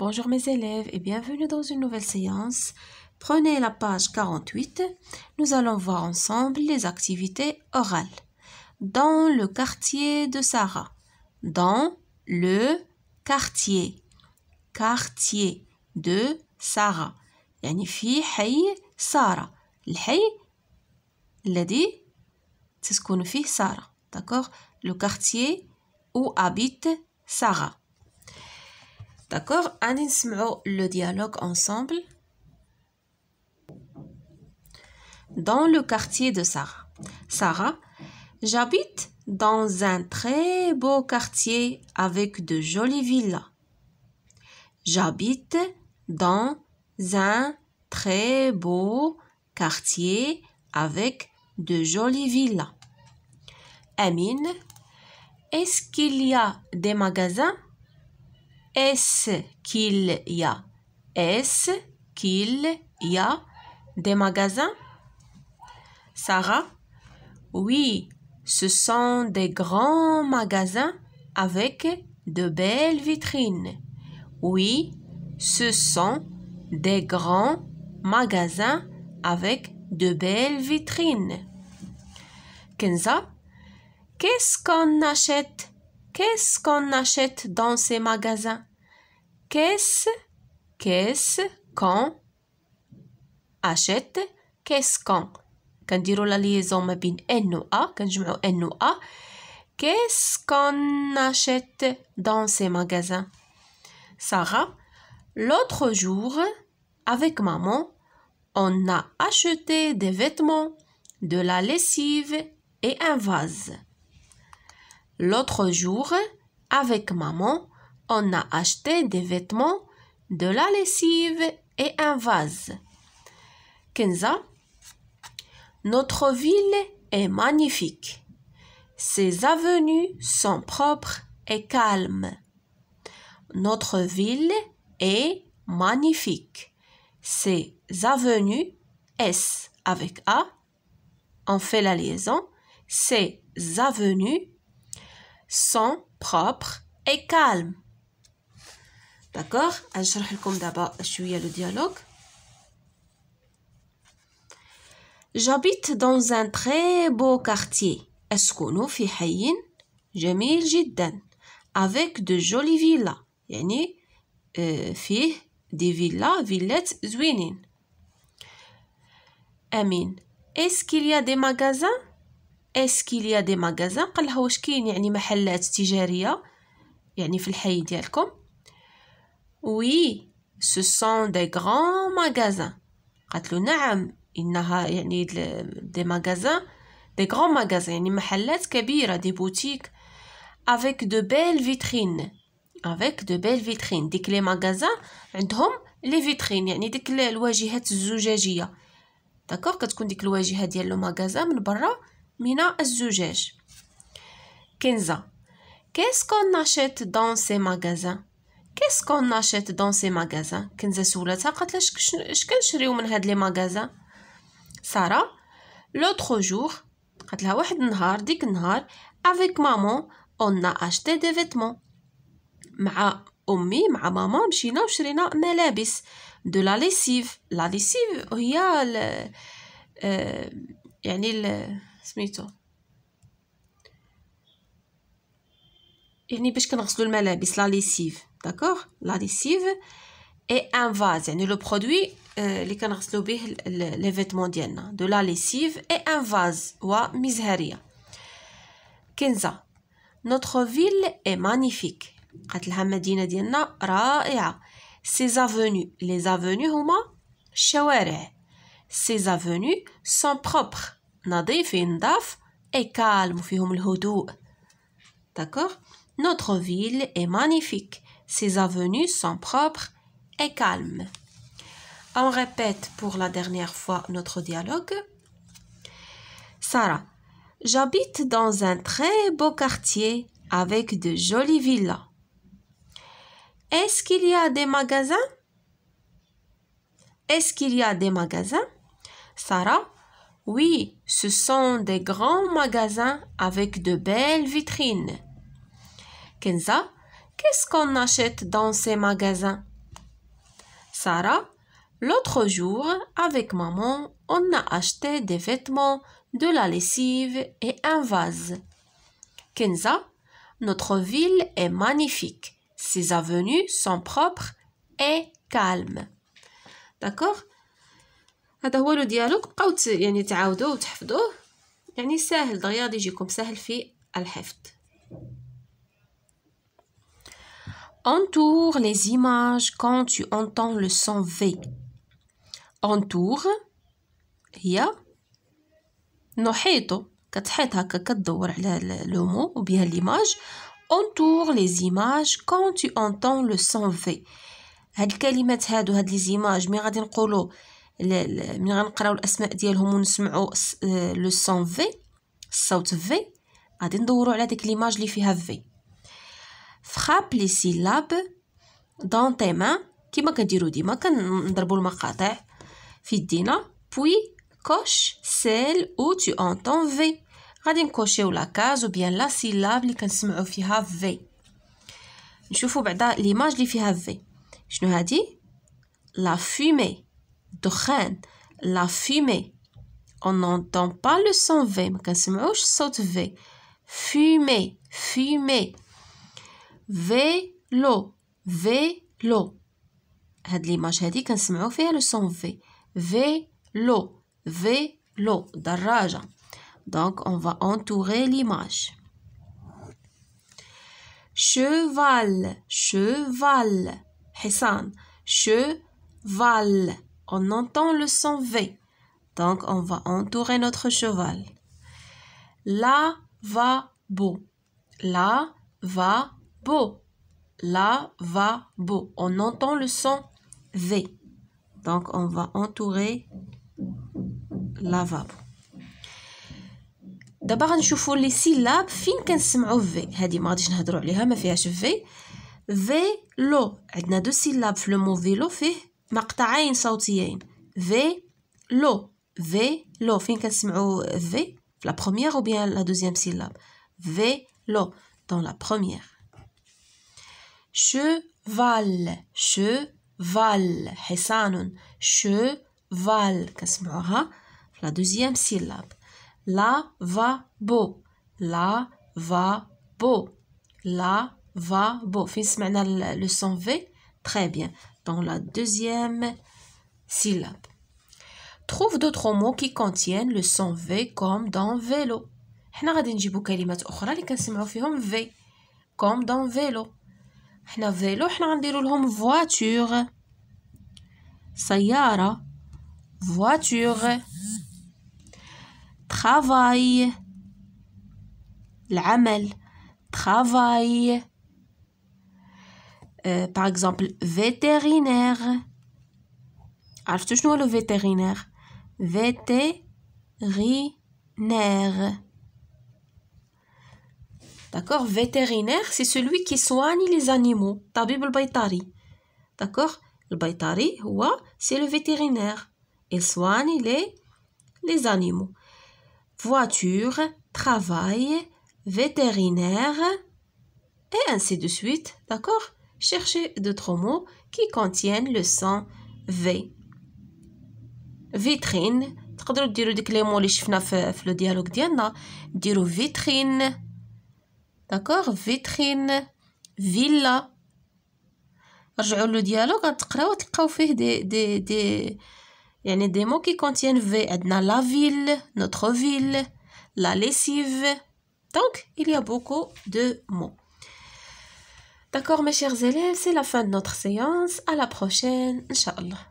Bonjour mes élèves et bienvenue dans une nouvelle séance. Prenez la page 48. Nous allons voir ensemble les activités orales. Dans le quartier de Sarah. Dans le quartier. Quartier de Sarah. Sarah. في حي سارة. الحي الذي تسكن فيه Sarah. D'accord Le quartier où habite Sarah. D'accord Allons le dialogue ensemble. Dans le quartier de Sarah. Sarah, j'habite dans un très beau quartier avec de jolies villas. J'habite dans un très beau quartier avec de jolies villas. Amine, est-ce qu'il y a des magasins est-ce qu'il y a Est-ce qu'il y a des magasins Sarah Oui, ce sont des grands magasins avec de belles vitrines. Oui, ce sont des grands magasins avec de belles vitrines. Kenza, qu'est-ce qu'on achète Qu'est-ce qu'on achète dans ces magasins Qu'est-ce qu'est-ce qu'on achète Qu'est-ce qu'on Quand dire la liaison N-O-A. Quand je mets N-O-A. Qu'est-ce qu'on achète dans ces magasins Sarah, l'autre jour, avec maman, on a acheté des vêtements, de la lessive et un vase. L'autre jour, avec maman, on a acheté des vêtements, de la lessive et un vase. Kenza, notre ville est magnifique. Ses avenues sont propres et calmes. Notre ville est magnifique. Ses avenues, S avec A, on fait la liaison, ses avenues sont propres et calmes. D'accord Je vais vous le dialogue. J'habite dans un très beau quartier. Est-ce qu'on nous fait Hayin Jamil Avec de jolies villas. y a euh, des villas, villettes zwinin. Amin. Est-ce qu'il y a des magasins اسكيليا دي ماغازان قال لها واش كاين يعني محلات تجاريه يعني في الحي ديالكم وي سو سون دي غران ماغازان قالت له نعم انها يعني دي ماغازان دي غران ماغازان يعني محلات كبيره دي بوتيك افيك دو بيل فيترين افيك دو بيل فيترين ديك لي ماغازان عندهم لي فيترين يعني ديك الواجهات الزجاجيه داكور كتكون ديك الواجهه ديال لو ماغازان من برا من الزجاج كنزة كيس كون ناشيت دون سي ماغازان كيس كون ناشيت دون سي ماغازان كنزة سولتها قالت لها اش كنشريو من هاد لي ماغازان سارة لوتر جوغ قالت لها واحد النهار ديك النهار افيك مامون اون اشتي دي فيتمون مع امي مع ماما مشينا وشرينا ملابس دو لا ليسيف لا ليسيف هي ال يعني ال سميتو يعني باش كنغسلو الملابس لا ليسيف داكوغ لا ليسيف اي ان فاز يعني لو برودوي euh, اللي كنغسلو به لي فيتمون ديالنا دو لا ليسيف اي ان فاز و مزهريه كنزه نوتخ فيل اي مانيفيك قالت لها المدينه ديالنا رائعه سي زافوني لي زافوني هما الشوارع سي زافوني سون بروبر نظيف et calme d'accord notre ville est magnifique ses avenues sont propres et calmes on répète pour la dernière fois notre dialogue Sarah j'habite dans un très beau quartier avec de jolies villas est-ce qu'il y a des magasins est-ce qu'il y a des magasins Sarah oui, ce sont des grands magasins avec de belles vitrines. Kenza, qu'est-ce qu'on achète dans ces magasins Sarah, l'autre jour, avec maman, on a acheté des vêtements, de la lessive et un vase. Kenza, notre ville est magnifique. Ses avenues sont propres et calmes. D'accord هذا هو لو ديالوغ بقاو يعني تعاودوه وتحفظوه يعني ساهل دغيا غادي يجيكم ساهل في الحفظ Entoure les images quand tu entends le son V. Entoure هي نحيطو كتحيط هكا كدور على لومو وبها ليماج entoure les images quand tu entends le son V هاد الكلمات هادو هاد لي زيماج مي غادي نقولو ملي غنقراو الاسماء ديالهم ونسمعوا لو سون في الصوت آه، في غادي ندورو على ديك ليماج اللي فيها في فخاب لي سيلاب دون تي مان كيما كنديرو ديما كنضربو المقاطع في يدينا بوي كوش سيل او تو اونطون في غادي نكوشيو لا كاز وبيان بيان لا سيلاب اللي كنسمعو فيها في نشوفو بعدا ليماج اللي فيها في شنو هادي لا فومي La fumée. On n'entend pas le son V, mais quand je saute V. Fumée, fumée. V, l'eau, V, l'eau. L'image est dit qu'on se met le son V. V, l'eau, V, l'eau. Donc, on va entourer l'image. Cheval, cheval. Hessan, cheval on entend le son V. Donc, on va entourer notre cheval. La va beau. La va beau. La va beau. On entend le son V. Donc, on va entourer la va D'abord, on va les syllabes. Fin qu'on V. Hadi, ma dis, n'a drôle, il y a V. Vélo. y a deux syllabes. Le mot vélo fait مقطعين صوتيين في لو في لو فين كنسمعوا في في لا بروميير او بيان لا دوزيام سيلاب في لو دون لا بروميير شوفال شوفال حصان شوفال كنسمعوها في لا دوزيام سيلاب لا فا بو لا فا بو لا فا بو فين سمعنا لو سون في تري بيان dans la deuxième syllabe. Trouve d'autres mots qui contiennent le son V comme dans vélo. حنا غادي نجيبو كلمات اخرى اللي كنسمعو فيهم في كوم دون فيلو حنا لهم voiture travail العمل travail euh, par exemple vétérinaire عرفتوا ah, شنو le vétérinaire vétérinaire D'accord Vétérinaire, c'est celui qui soigne les animaux. Tabib al D'accord Le Baytari, c'est le vétérinaire. Il soigne les, les animaux. Voiture, travail, vétérinaire, et ainsi de suite. D'accord Cherchez d'autres mots qui contiennent le son V. Vitrine. Tu de dire les mots le dialogue. vitrine. D'accord Vitrine. Villa. le dialogue, tu peux lire des mots qui contiennent V. La ville. Notre ville. La lessive. Donc, il y a beaucoup de mots. D'accord mes chers élèves, c'est la fin de notre séance. À la prochaine, Inch'Allah.